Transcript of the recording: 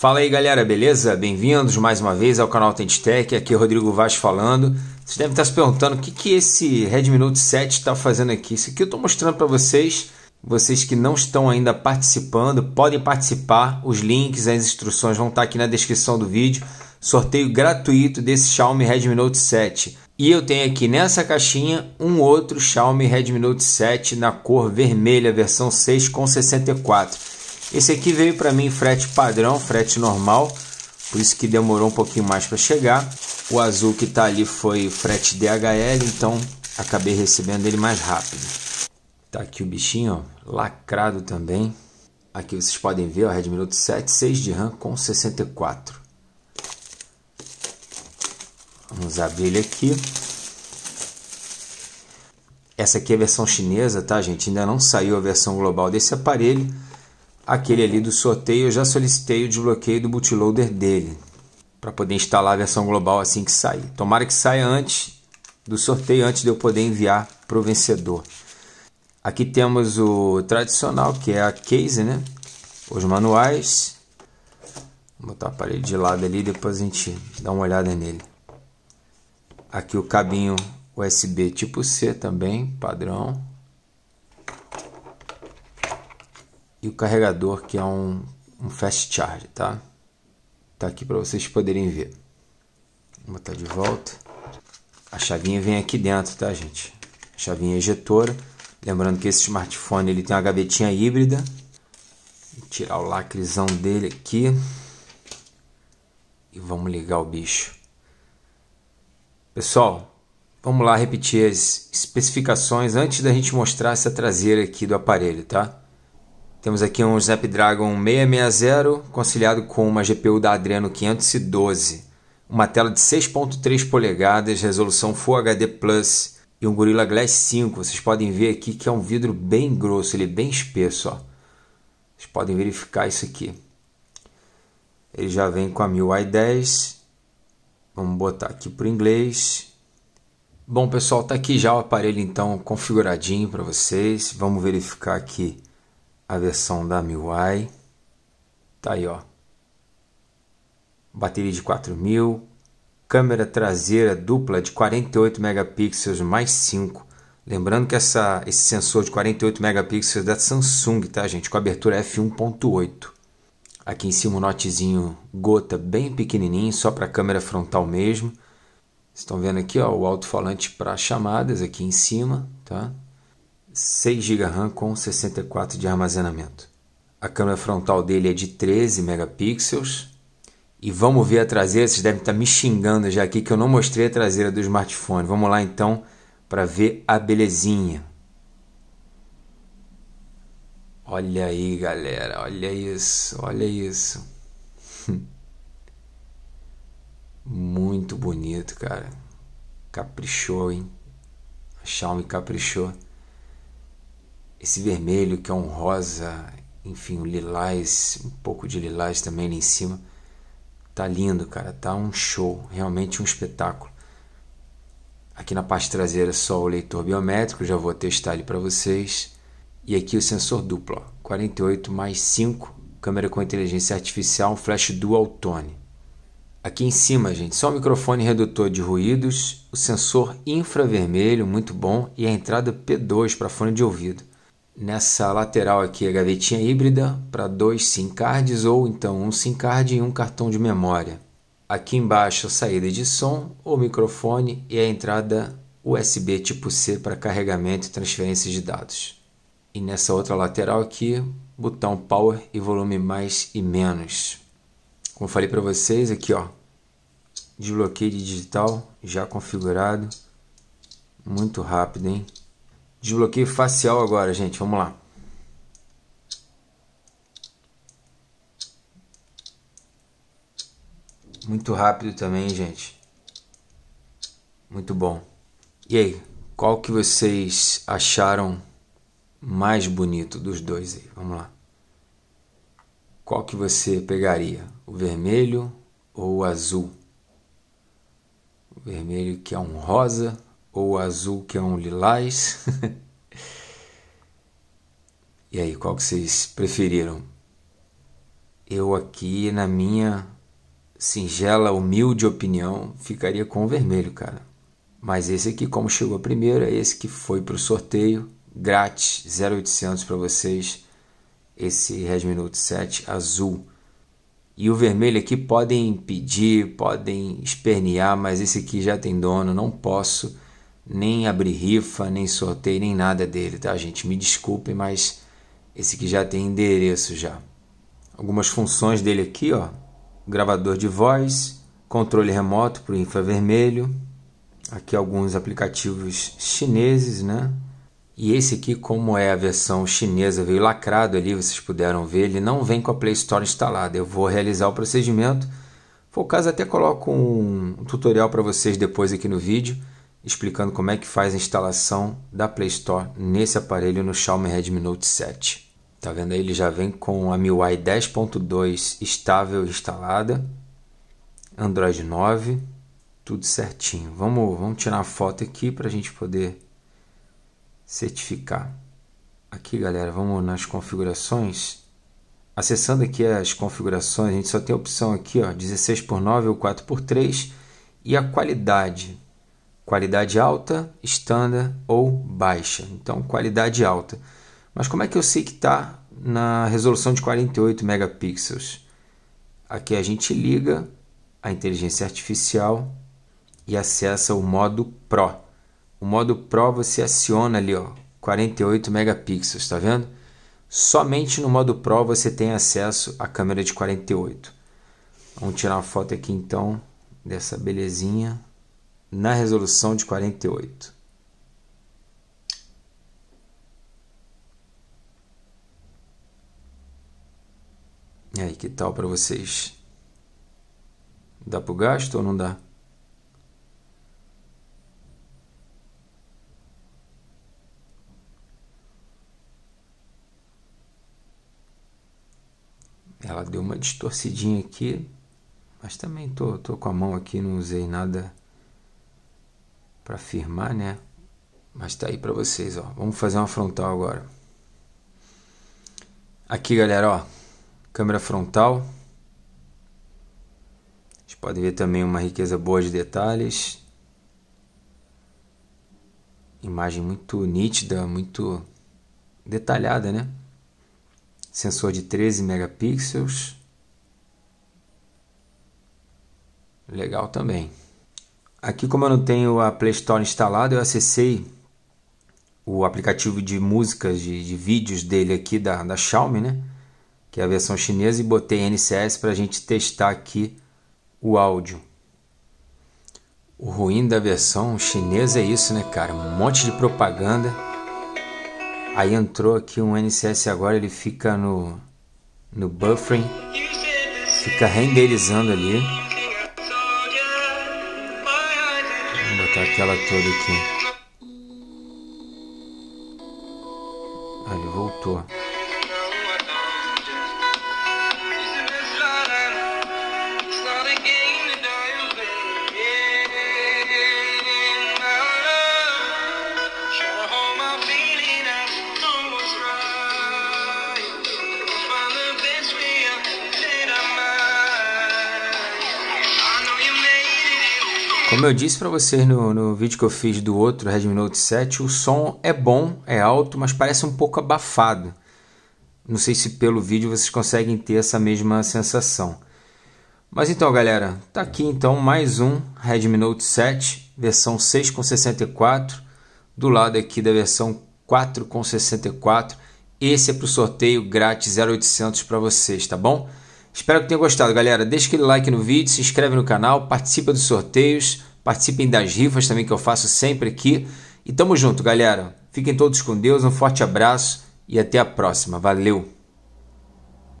Fala aí galera, beleza? Bem-vindos mais uma vez ao canal Tech. aqui é Rodrigo Vaz falando. Vocês devem estar se perguntando o que, que esse Redmi Note 7 está fazendo aqui. Isso aqui eu estou mostrando para vocês, vocês que não estão ainda participando, podem participar. Os links, as instruções vão estar aqui na descrição do vídeo. Sorteio gratuito desse Xiaomi Redmi Note 7. E eu tenho aqui nessa caixinha um outro Xiaomi Redmi Note 7 na cor vermelha, versão 6 com 64. Esse aqui veio para mim frete padrão, frete normal, por isso que demorou um pouquinho mais para chegar. O azul que está ali foi frete DHL, então acabei recebendo ele mais rápido. Tá aqui o bichinho, ó, lacrado também. Aqui vocês podem ver, o Redmi Note 7, 6 de RAM com 64. Vamos abrir ele aqui. Essa aqui é a versão chinesa, tá, gente? Ainda não saiu a versão global desse aparelho aquele ali do sorteio, eu já solicitei o desbloqueio do bootloader dele para poder instalar a versão global assim que sair. Tomara que saia antes do sorteio, antes de eu poder enviar para o vencedor. Aqui temos o tradicional, que é a case, né? Os manuais. Vou botar a parede de lado ali, depois a gente dá uma olhada nele. Aqui o cabinho USB tipo C também, padrão. e o carregador que é um, um fast charge, tá? Tá aqui para vocês poderem ver. Vou botar de volta. A chavinha vem aqui dentro, tá, gente? A chavinha ejetora. É Lembrando que esse smartphone ele tem uma gavetinha híbrida. Vou tirar o lacrezão dele aqui. E vamos ligar o bicho. Pessoal, vamos lá repetir as especificações antes da gente mostrar essa traseira aqui do aparelho, tá? Temos aqui um Snapdragon 660 conciliado com uma GPU da Adreno 512, uma tela de 6.3 polegadas, resolução Full HD Plus e um Gorilla Glass 5. Vocês podem ver aqui que é um vidro bem grosso, ele é bem espesso, ó. Vocês podem verificar isso aqui. Ele já vem com a MIUI 10. Vamos botar aqui para o inglês. Bom, pessoal, tá aqui já o aparelho então configuradinho para vocês. Vamos verificar aqui a versão da MIUI. Tá aí, ó. Bateria de 4000, câmera traseira dupla de 48 megapixels mais 5. Lembrando que essa, esse sensor de 48 megapixels é da Samsung, tá, gente? Com abertura f1.8. Aqui em cima um notezinho gota bem pequenininho, só para câmera frontal mesmo. Vocês estão vendo aqui ó, o alto-falante para chamadas aqui em cima, tá? 6 GB RAM com 64 de armazenamento. A câmera frontal dele é de 13 megapixels. E vamos ver a traseira, vocês devem estar me xingando já aqui que eu não mostrei a traseira do smartphone. Vamos lá então para ver a belezinha. Olha aí, galera, olha isso, olha isso. Muito bonito, cara. Caprichou, hein? A Xiaomi caprichou esse vermelho que é um rosa, enfim, um lilás, um pouco de lilás também ali em cima. Tá lindo, cara, tá um show, realmente um espetáculo. Aqui na parte traseira só o leitor biométrico, já vou testar ele para vocês. E aqui o sensor duplo, 48 mais 5, câmera com inteligência artificial, flash dual tone. Aqui em cima, gente, só o microfone redutor de ruídos, o sensor infravermelho, muito bom, e a entrada P2 para fone de ouvido. Nessa lateral aqui a gavetinha híbrida para dois SIM cards ou então um SIM card e um cartão de memória. Aqui embaixo a saída de som, o microfone e a entrada USB tipo C para carregamento e transferência de dados. E nessa outra lateral aqui, botão power e volume mais e menos. Como falei para vocês aqui, ó, desbloqueio de digital já configurado. Muito rápido, hein? Desbloqueio facial agora, gente. Vamos lá. Muito rápido também, gente. Muito bom. E aí, qual que vocês acharam mais bonito dos dois aí? Vamos lá. Qual que você pegaria? O vermelho ou o azul? O vermelho que é um rosa ou azul que é um lilás. e aí, qual que vocês preferiram? Eu aqui, na minha singela, humilde opinião, ficaria com o vermelho, cara. Mas esse aqui, como chegou primeiro, é esse que foi para o sorteio, grátis, 0800 para vocês, esse Redmi Note 7 azul. E o vermelho aqui podem pedir, podem espernear, mas esse aqui já tem dono, não posso nem abrir rifa, nem sorteio, nem nada dele, tá, gente? Me desculpem, mas esse aqui já tem endereço já. Algumas funções dele aqui, ó. Gravador de voz, controle remoto para o infravermelho. Aqui alguns aplicativos chineses, né? E esse aqui, como é a versão chinesa, veio lacrado ali, vocês puderam ver, ele não vem com a Play Store instalada. Eu vou realizar o procedimento. Por caso, até coloco um tutorial para vocês depois aqui no vídeo explicando como é que faz a instalação da Play Store nesse aparelho no Xiaomi Redmi Note 7. Tá vendo aí? Ele já vem com a MIUI 10.2 estável instalada, Android 9, tudo certinho. Vamos, vamos tirar a foto aqui para a gente poder certificar. Aqui, galera, vamos nas configurações. Acessando aqui as configurações, a gente só tem a opção aqui, ó, 16 por 9 ou 4 por 3 e a qualidade qualidade alta, estándar ou baixa. Então, qualidade alta. Mas como é que eu sei que está na resolução de 48 megapixels? Aqui a gente liga a inteligência artificial e acessa o modo Pro. O modo Pro você aciona ali, ó, 48 megapixels, está vendo? Somente no modo Pro você tem acesso à câmera de 48. Vamos tirar uma foto aqui então dessa belezinha na resolução de 48. E aí, que tal para vocês? Dá para o gasto ou não dá? Ela deu uma distorcidinha aqui, mas também tô, tô com a mão aqui, não usei nada para firmar, né? Mas tá aí para vocês, ó. Vamos fazer uma frontal agora. Aqui, galera, ó. Câmera frontal. Vocês podem ver também uma riqueza boa de detalhes. Imagem muito nítida, muito detalhada, né? Sensor de 13 megapixels. Legal também. Aqui, como eu não tenho a Play Store instalada, eu acessei o aplicativo de músicas, de, de vídeos dele aqui da, da Xiaomi, né? que é a versão chinesa, e botei NCS para a gente testar aqui o áudio. O ruim da versão chinesa é isso, né, cara? Um monte de propaganda. Aí entrou aqui um NCS agora, ele fica no, no buffering, fica renderizando ali. cortar tá aquela toda aqui. Aí ah, voltou. Como eu disse para vocês no, no vídeo que eu fiz do outro Redmi Note 7, o som é bom, é alto, mas parece um pouco abafado. Não sei se pelo vídeo vocês conseguem ter essa mesma sensação. Mas então, galera, tá aqui então mais um Redmi Note 7, versão 6.64, com do lado aqui da versão 4.64. com Esse é para o sorteio grátis 0800 para vocês, tá bom? Espero que tenham gostado, galera. Deixe aquele like no vídeo, se inscreve no canal, participa dos sorteios, participem das rifas também que eu faço sempre aqui. E tamo junto, galera. Fiquem todos com Deus, um forte abraço e até a próxima. Valeu!